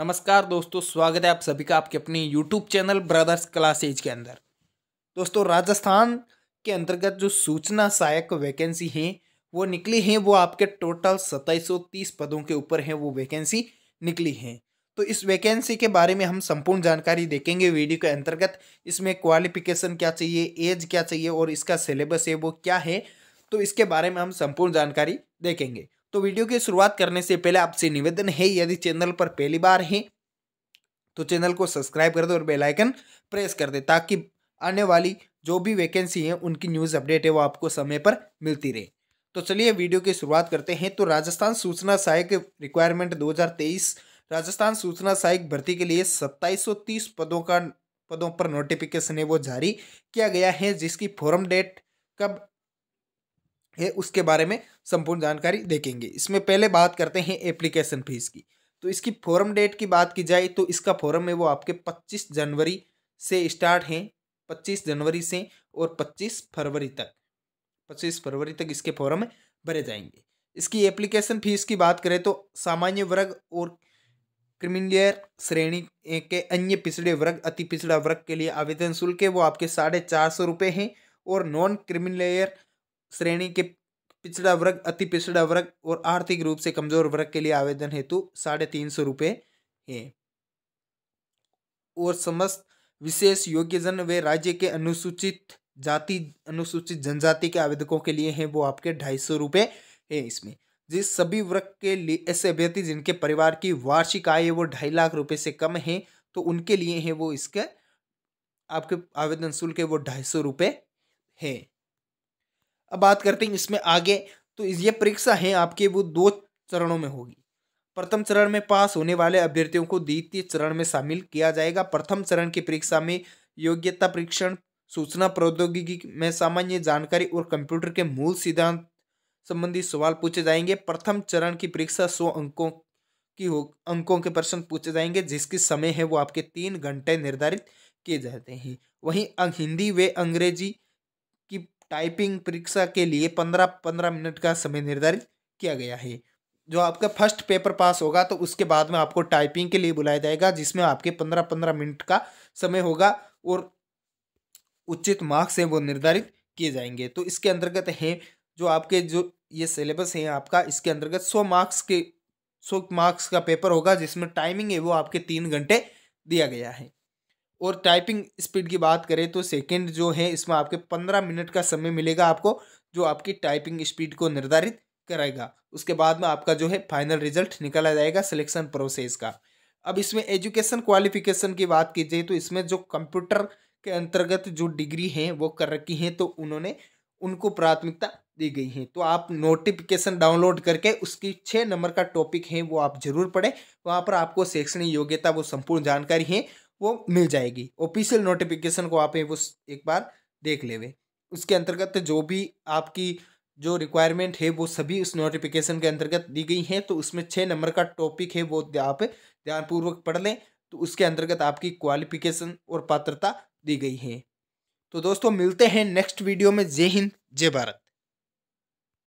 नमस्कार दोस्तों स्वागत है आप सभी का आपके अपने YouTube channel brothers class edge के अंदर दोस्तों राजस्थान के अंतर्गत जो सूचना सहायक वैकेंसी हैं वो निकली हैं वो आपके टोटल तीस पदों के ऊपर हैं वो वैकेंसी निकली हैं तो इस वैकेंसी के बारे में हम संपूर्ण जानकारी देखेंगे वीडियो के अंतर्गत इसमें क्वालिफिकेशन क्या चाहिए एज क्या चाहिए और इसका सिलेबस है वो क्या है तो इसके बारे में हम संपूर्ण जानकारी देखेंगे तो वीडियो की शुरुआत करने से पहले आपसे निवेदन है यदि चैनल पर पहली बार है तो चैनल को सब्सक्राइब कर दो और बेल आइकन प्रेस कर दे ताकि आने वाली जो भी वैकेंसी है उनकी न्यूज़ अपडेट है वो आपको समय पर मिलती रहे तो चलिए वीडियो की शुरुआत करते हैं तो राजस्थान सूचना सहायक रिक्वायरमेंट 2023 राजस्थान सूचना सहायक भर्ती के लिए 2730 पदों का पदों पर नोटिफिकेशन है वो जारी किया गया है जिसकी फॉर्म डेट कब है उसके बारे में संपूर्ण जानकारी देखेंगे इसमें पहले बात करते हैं एप्लीकेशन फीस की तो इसकी फॉरम डेट की बात की जाए तो इसका फॉरम है वो आपके 25 जनवरी से स्टार्ट हैं 25 जनवरी से और 25 फरवरी तक 25 फरवरी तक इसके फॉरम भरे जाएंगे इसकी एप्लीकेशन फीस की बात करें तो सामान्य वर्ग और क्रिमिनियर श्रेणी के अन्य पिछड़े वर्ग अति पिछड़ा वर्ग के लिए आवेदन शुल्क है वो आपके साढ़े चार सौ रुपये हैं और नॉन क्रिमिनियर श्रेणी के पिछड़ा वर्ग अति पिछड़ा वर्ग और आर्थिक रूप से कमजोर वर्ग के लिए आवेदन हेतु साढ़े तीन सौ रुपये है और समस्त विशेष योग्यजन वे राज्य के अनुसूचित जाति अनुसूचित जनजाति के आवेदकों के लिए हैं वो आपके ढाई सौ रुपये है इसमें जिस सभी वर्ग के लिए ऐसे अभ्यर्थी जिनके परिवार की वार्षिक आय वो ढाई लाख रुपए से कम है तो उनके लिए है वो इसके आपके आवेदन शुल्क है वो ढाई सौ रुपये है अब बात करते हैं इसमें आगे तो ये परीक्षा है आपके वो दो चरणों में होगी प्रथम चरण में पास होने वाले अभ्यर्थियों को द्वितीय चरण में शामिल किया जाएगा प्रथम चरण की परीक्षा में योग्यता परीक्षण सूचना प्रौद्योगिकी में सामान्य जानकारी और कंप्यूटर के मूल सिद्धांत संबंधी सवाल पूछे जाएंगे प्रथम चरण की परीक्षा सौ अंकों की हो अंकों के प्रश्न पूछे जाएंगे जिसकी समय है वो आपके तीन घंटे निर्धारित किए जाते हैं वहीं अं-, हिंदी व अंग्रेजी की टाइपिंग परीक्षा के लिए पंद्रह पंद्रह मिनट का समय निर्धारित किया गया है जो आपका फर्स्ट पेपर पास होगा तो उसके बाद में आपको टाइपिंग के लिए बुलाया जाएगा जिसमें आपके पंद्रह पंद्रह मिनट का समय होगा और उचित मार्क्स हैं वो निर्धारित किए जाएंगे तो इसके अंतर्गत हैं जो आपके जो ये सिलेबस हैं आपका इसके अंतर्गत सौ मार्क्स के सौ मार्क्स का पेपर होगा जिसमें टाइमिंग है वो आपके तीन घंटे दिया गया है और टाइपिंग स्पीड की बात करें तो सेकेंड जो है इसमें आपके पंद्रह मिनट का समय मिलेगा आपको जो आपकी टाइपिंग स्पीड को निर्धारित कराएगा उसके बाद में आपका जो है फाइनल रिजल्ट निकाला जाएगा सिलेक्शन प्रोसेस का अब इसमें एजुकेशन क्वालिफिकेशन की बात की जाए तो इसमें जो कंप्यूटर के अंतर्गत जो डिग्री हैं वो कर रखी हैं तो उन्होंने उनको प्राथमिकता दी गई है तो आप नोटिफिकेशन डाउनलोड करके उसकी छः नंबर का टॉपिक है वो आप जरूर पढ़ें वहाँ पर आपको शैक्षणिक योग्यता वो संपूर्ण जानकारी है वो मिल जाएगी ऑफिशियल नोटिफिकेशन को आप उस एक बार देख लेवे उसके अंतर्गत जो भी आपकी जो रिक्वायरमेंट है वो सभी उस नोटिफिकेशन के अंतर्गत दी गई हैं तो उसमें छः नंबर का टॉपिक है वो आप ध्यानपूर्वक पढ़ लें तो उसके अंतर्गत आपकी क्वालिफिकेशन और पात्रता दी गई है तो दोस्तों मिलते हैं नेक्स्ट वीडियो में जय हिंद जय भारत